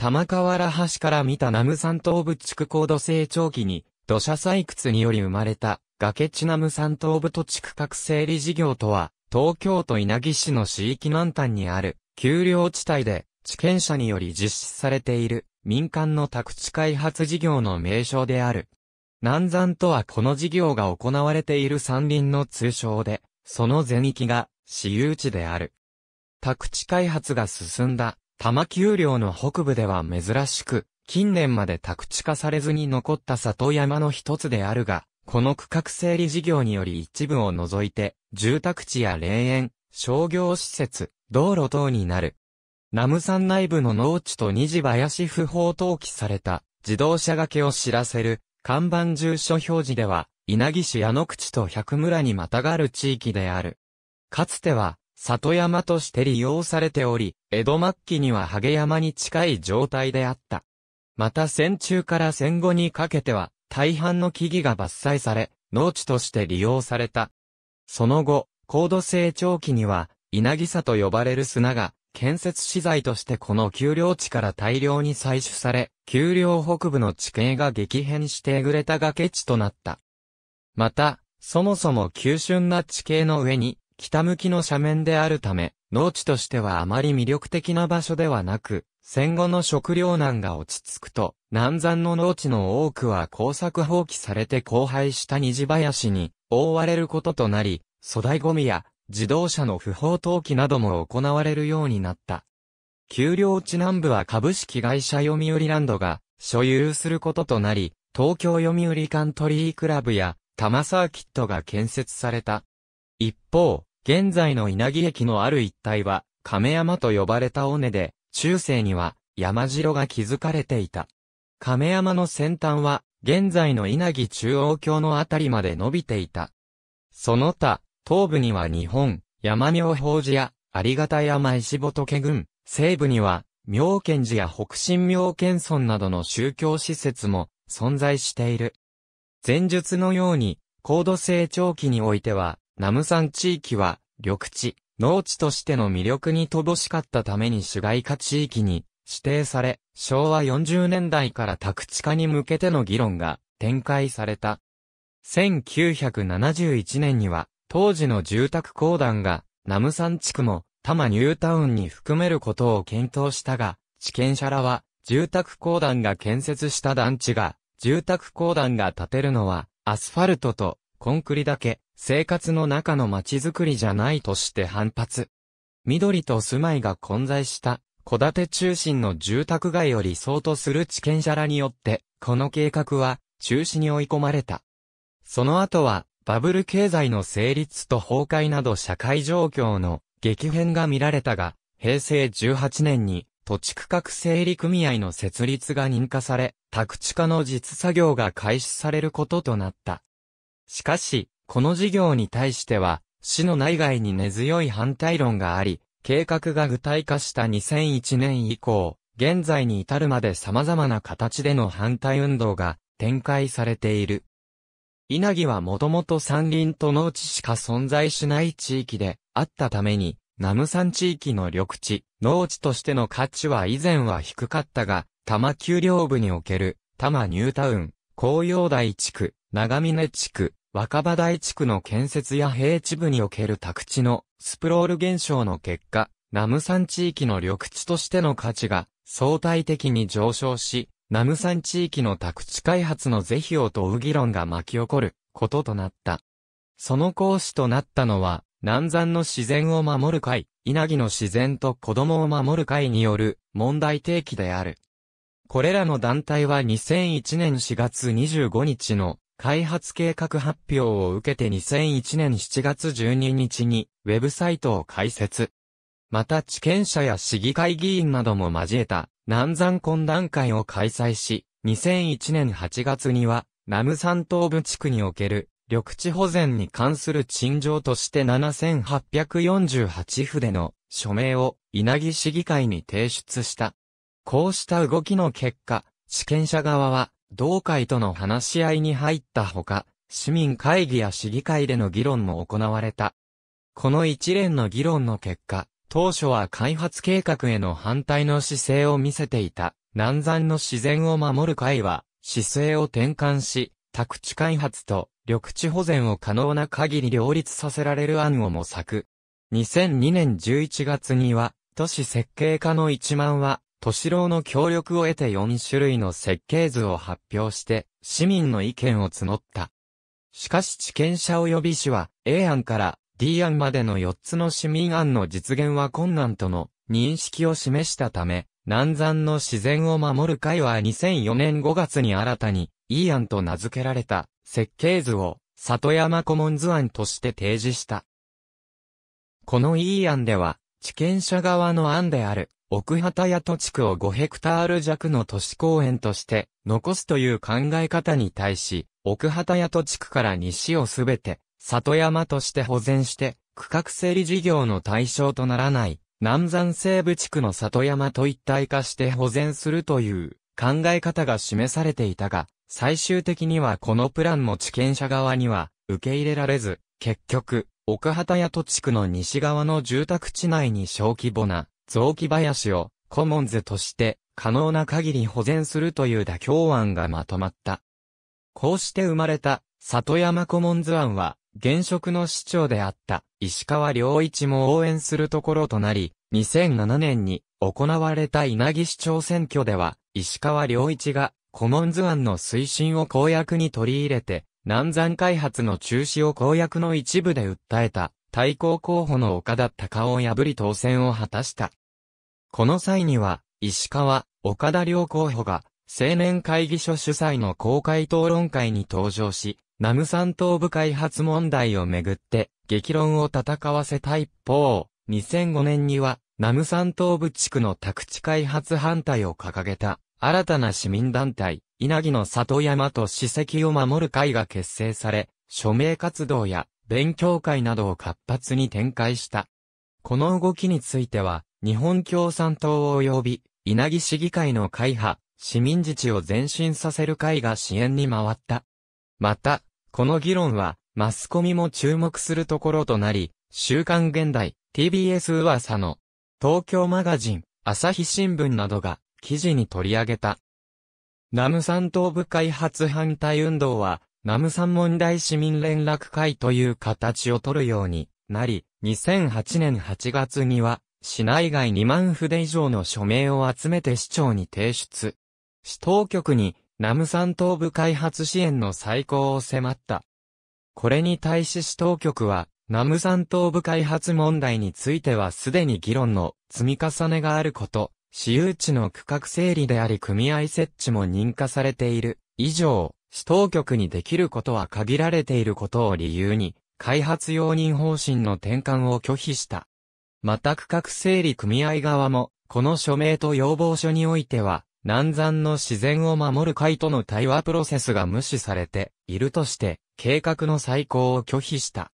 玉川原橋から見た南無山東部地区高度成長期に、土砂採掘により生まれた、崖地南無山東部土地区画整理事業とは、東京都稲城市の市域南端にある、丘陵地帯で、地権者により実施されている、民間の宅地開発事業の名称である。南山とはこの事業が行われている山林の通称で、その全域が、私有地である。宅地開発が進んだ多摩丘陵の北部では珍しく、近年まで宅地化されずに残った里山の一つであるが、この区画整理事業により一部を除いて、住宅地や霊園、商業施設、道路等になる。ム山内部の農地と二次林不法投棄された自動車がけを知らせる看板住所表示では、稲城市矢野口と百村にまたがる地域である。かつては、里山として利用されており、江戸末期にはハゲ山に近い状態であった。また戦中から戦後にかけては、大半の木々が伐採され、農地として利用された。その後、高度成長期には、稲草と呼ばれる砂が、建設資材としてこの丘陵地から大量に採取され、丘陵北部の地形が激変してえぐれた崖地となった。また、そもそも急峻な地形の上に、北向きの斜面であるため、農地としてはあまり魅力的な場所ではなく、戦後の食糧難が落ち着くと、南山の農地の多くは耕作放棄されて荒廃した虹林に覆われることとなり、粗大ゴミや自動車の不法投棄なども行われるようになった。丘陵地南部は株式会社読売ランドが所有することとなり、東京読売カントリークラブや多摩サーキットが建設された。一方、現在の稲城駅のある一帯は、亀山と呼ばれた尾根で、中世には山城が築かれていた。亀山の先端は、現在の稲城中央橋のあたりまで伸びていた。その他、東部には日本、山妙法寺や、有方山石仏郡、西部には、妙見寺や北新妙見村などの宗教施設も存在している。前述のように、高度成長期においては、南山地域は、緑地、農地としての魅力に乏しかったために市街化地域に指定され、昭和40年代から宅地化に向けての議論が展開された。1971年には、当時の住宅公団が、ナムサン地区も、多摩ニュータウンに含めることを検討したが、地権者らは、住宅公団が建設した団地が、住宅公団が建てるのは、アスファルトとコンクリだけ、生活の中の街づくりじゃないとして反発。緑と住まいが混在した、戸建て中心の住宅街を理想とする地権者らによって、この計画は中止に追い込まれた。その後は、バブル経済の成立と崩壊など社会状況の激変が見られたが、平成18年に土地区画整理組合の設立が認可され、宅地化の実作業が開始されることとなった。しかし、この事業に対しては、市の内外に根強い反対論があり、計画が具体化した2001年以降、現在に至るまで様々な形での反対運動が展開されている。稲城はもともと山林と農地しか存在しない地域であったために、南無山地域の緑地、農地としての価値は以前は低かったが、多摩丘陵部における、多摩ニュータウン、紅葉台地区、長峰地区、若葉台地区の建設や平地部における宅地のスプロール現象の結果、ナム山地域の緑地としての価値が相対的に上昇し、ナム山地域の宅地開発の是非を問う議論が巻き起こることとなった。その講師となったのは、南山の自然を守る会、稲城の自然と子供を守る会による問題提起である。これらの団体は2001年4月25日の開発計画発表を受けて2001年7月12日にウェブサイトを開設。また地権者や市議会議員なども交えた南山懇談会を開催し、2001年8月には南無山東部地区における緑地保全に関する陳情として7848筆の署名を稲城市議会に提出した。こうした動きの結果、地権者側は同会との話し合いに入ったほか、市民会議や市議会での議論も行われた。この一連の議論の結果、当初は開発計画への反対の姿勢を見せていた、南山の自然を守る会は、姿勢を転換し、宅地開発と緑地保全を可能な限り両立させられる案を模索。2002年11月には、都市設計課の一万は、敏郎の協力を得て4種類の設計図を発表して、市民の意見を募った。しかし地権者及び市は、A 案から D 案までの4つの市民案の実現は困難との認識を示したため、南山の自然を守る会は2004年5月に新たに、E 案と名付けられた設計図を、里山コモンズ案として提示した。この E 案では、地権者側の案である、奥畑屋土地区を5ヘクタール弱の都市公園として、残すという考え方に対し、奥畑屋土地区から西をすべて、里山として保全して、区画整理事業の対象とならない、南山西部地区の里山と一体化して保全するという考え方が示されていたが、最終的にはこのプランも地権者側には受け入れられず、結局、奥畑屋土地区の西側の住宅地内に小規模な雑木林をコモンズとして可能な限り保全するという妥協案がまとまった。こうして生まれた里山コモンズ案は現職の市長であった石川良一も応援するところとなり、2007年に行われた稲城市長選挙では石川良一がコモンズ案の推進を公約に取り入れて南山開発の中止を公約の一部で訴えた、対抗候補の岡田隆を破り当選を果たした。この際には、石川、岡田両候補が、青年会議所主催の公開討論会に登場し、南無山東部開発問題をめぐって、激論を戦わせた一方、2005年には、南無山東部地区の宅地開発反対を掲げた、新たな市民団体、稲城の里山と史跡を守る会が結成され、署名活動や勉強会などを活発に展開した。この動きについては、日本共産党及び稲城市議会の会派、市民自治を前進させる会が支援に回った。また、この議論は、マスコミも注目するところとなり、週刊現代、TBS 噂の、東京マガジン、朝日新聞などが記事に取り上げた。ナムサン東部開発反対運動は、ナムサン問題市民連絡会という形を取るようになり、2008年8月には、市内外2万筆以上の署名を集めて市長に提出。市当局に、ナムサン東部開発支援の再考を迫った。これに対し市当局は、ナムサン東部開発問題についてはすでに議論の積み重ねがあること、私有地の区画整理であり組合設置も認可されている。以上、市当局にできることは限られていることを理由に、開発容認方針の転換を拒否した。また区画整理組合側も、この署名と要望書においては、南山の自然を守る会との対話プロセスが無視されているとして、計画の再考を拒否した。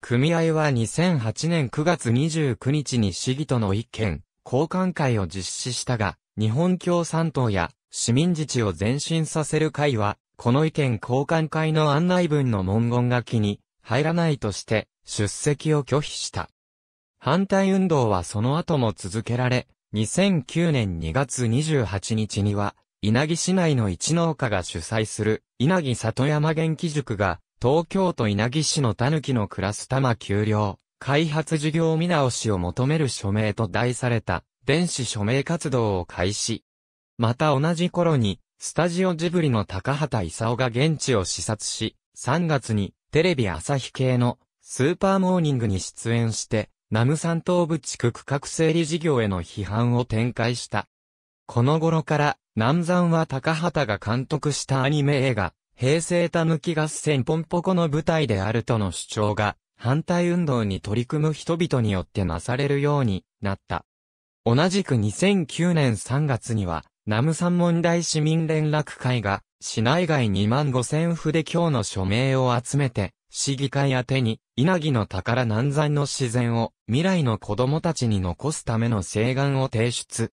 組合は2008年9月29日に市議との一件、交換会を実施したが、日本共産党や市民自治を前進させる会は、この意見交換会の案内文の文言が気に入らないとして、出席を拒否した。反対運動はその後も続けられ、2009年2月28日には、稲城市内の一農家が主催する、稲城里山元気塾が、東京都稲城市の狸の暮らす玉丘陵、開発事業見直しを求める署名と題された電子署名活動を開始。また同じ頃に、スタジオジブリの高畑勲が現地を視察し、3月にテレビ朝日系のスーパーモーニングに出演して、南山東部地区区画整理事業への批判を展開した。この頃から南山は高畑が監督したアニメ映画、平成たぬき合戦ポンポコの舞台であるとの主張が反対運動に取り組む人々によってなされるようになった。同じく2009年3月には、南無三問題市民連絡会が、市内外2万5千府で今日の署名を集めて、市議会宛てに、稲城の宝南山の自然を、未来の子供たちに残すための請願を提出。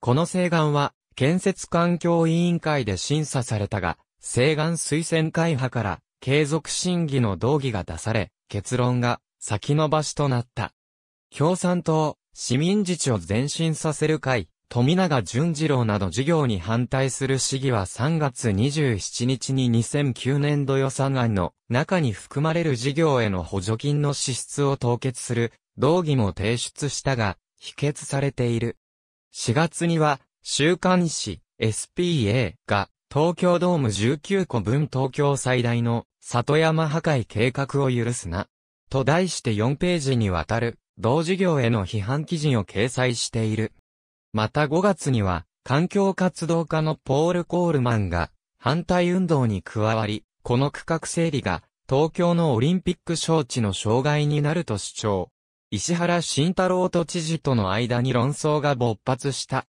この請願は、建設環境委員会で審査されたが、請願推薦会派から、継続審議の動議が出され、結論が先延ばしとなった。共産党、市民自治を前進させる会、富永淳次郎など事業に反対する市議は3月27日に2009年度予算案の中に含まれる事業への補助金の支出を凍結する動議も提出したが、否決されている。4月には、週刊誌 SPA が東京ドーム19個分東京最大の里山破壊計画を許すな。と題して4ページにわたる、同事業への批判記事を掲載している。また5月には、環境活動家のポール・コールマンが、反対運動に加わり、この区画整理が、東京のオリンピック招致の障害になると主張。石原慎太郎と知事との間に論争が勃発した。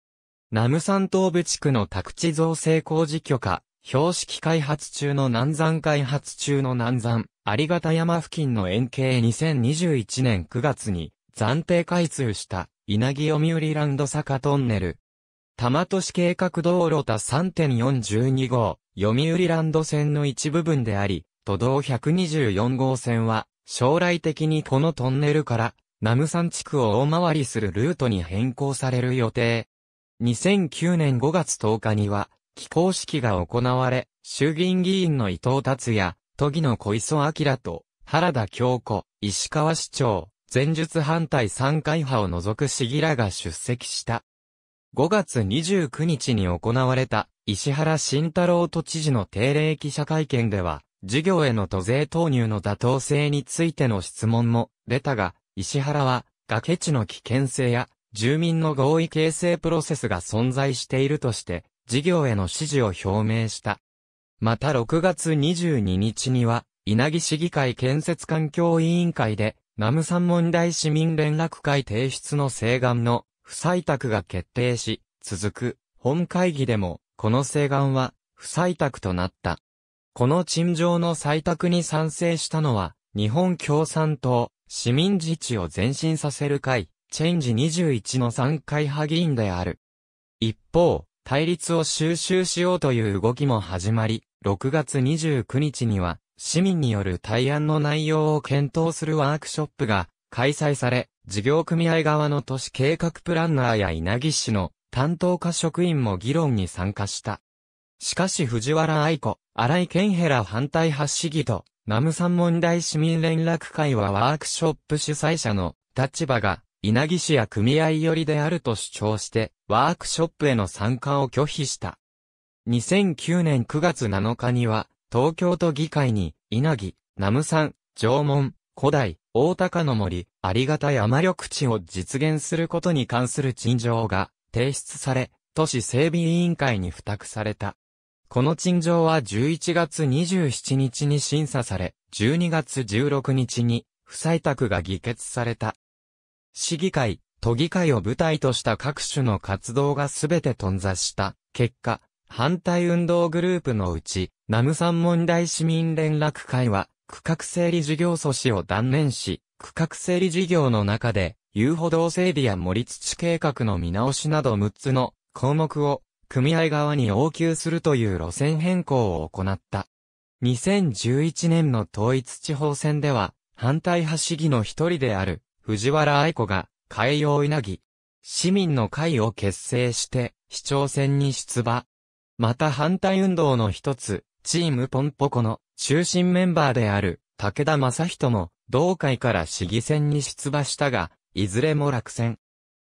南無山東部地区の宅地造成工事許可、標識開発中の南山開発中の南山、有形山付近の円形2021年9月に暫定開通した稲城読売ランド坂トンネル。玉都市計画道路田3.412号、読売ランド線の一部分であり、都道124号線は、将来的にこのトンネルから、ナム山地区を大回りするルートに変更される予定。2009年5月10日には、起工式が行われ、衆議院議員の伊藤達也、都議の小磯明と、原田京子、石川市長、前述反対三会派を除く市議らが出席した。5月29日に行われた、石原慎太郎都知事の定例記者会見では、事業への都税投入の妥当性についての質問も出たが、石原は、崖地の危険性や、住民の合意形成プロセスが存在しているとして、事業への支持を表明した。また6月22日には、稲城市議会建設環境委員会で、南無山問題市民連絡会提出の請願の不採択が決定し、続く本会議でも、この請願は不採択となった。この陳情の採択に賛成したのは、日本共産党、市民自治を前進させる会、チェンジ21の3会派議員である。一方、対立を収集しようという動きも始まり、6月29日には、市民による対案の内容を検討するワークショップが開催され、事業組合側の都市計画プランナーや稲城市の担当課職員も議論に参加した。しかし藤原愛子、荒井健平ら反対発市議と、南無山問題市民連絡会はワークショップ主催者の立場が稲城市や組合寄りであると主張して、ワークショップへの参加を拒否した。2009年9月7日には、東京都議会に、稲城、南無山、縄文、古代、大高の森、ありがた山緑地を実現することに関する陳情が提出され、都市整備委員会に付託された。この陳情は11月27日に審査され、12月16日に不採択が議決された。市議会、都議会を舞台とした各種の活動がすべて頓挫した結果、反対運動グループのうち、南無山問題市民連絡会は、区画整理事業阻止を断念し、区画整理事業の中で、遊歩道整備や森土計画の見直しなど6つの項目を組合側に要求するという路線変更を行った。2011年の統一地方選では、反対派市議の一人である藤原愛子が海洋稲城、市民の会を結成して市長選に出馬。また反対運動の一つ、チームポンポコの中心メンバーである武田正人も同会から市議選に出馬したが、いずれも落選。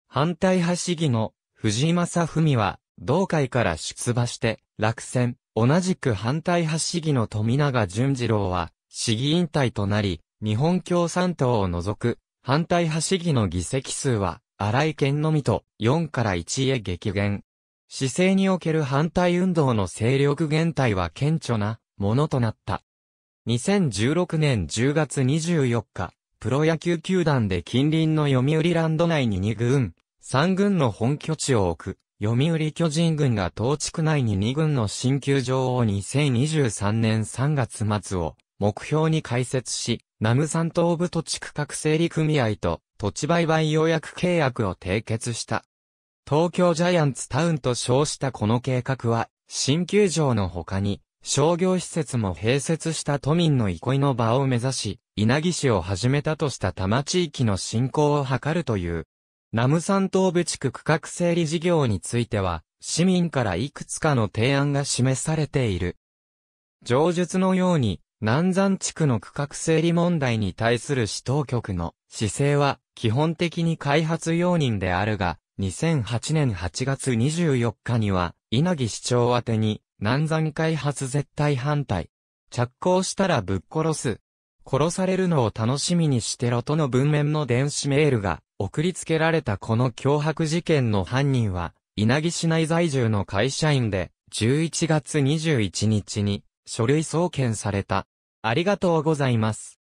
反対派市議の藤井正文は同会から出馬して落選。同じく反対派市議の富永淳次郎は市議引退となり、日本共産党を除く反対派市議の議席数は、荒井県のみと4から1へ激減。市政における反対運動の勢力減退は顕著なものとなった。2016年10月24日、プロ野球球団で近隣の読売ランド内に2軍、3軍の本拠地を置く、読売巨人軍が東地区内に2軍の新球場を2023年3月末を目標に開設し、南無山東部土地区画整理組合と土地売買要約契約を締結した。東京ジャイアンツタウンと称したこの計画は、新球場の他に、商業施設も併設した都民の憩いの場を目指し、稲城市を始めたとした多摩地域の振興を図るという。南無山東部地区区画整理事業については、市民からいくつかの提案が示されている。上述のように、南山地区の区画整理問題に対する市当局の姿勢は基本的に開発容認であるが、2008年8月24日には、稲城市長宛に、南山開発絶対反対。着工したらぶっ殺す。殺されるのを楽しみにしてろとの文面の電子メールが送りつけられたこの脅迫事件の犯人は、稲城市内在住の会社員で、11月21日に書類送検された。ありがとうございます。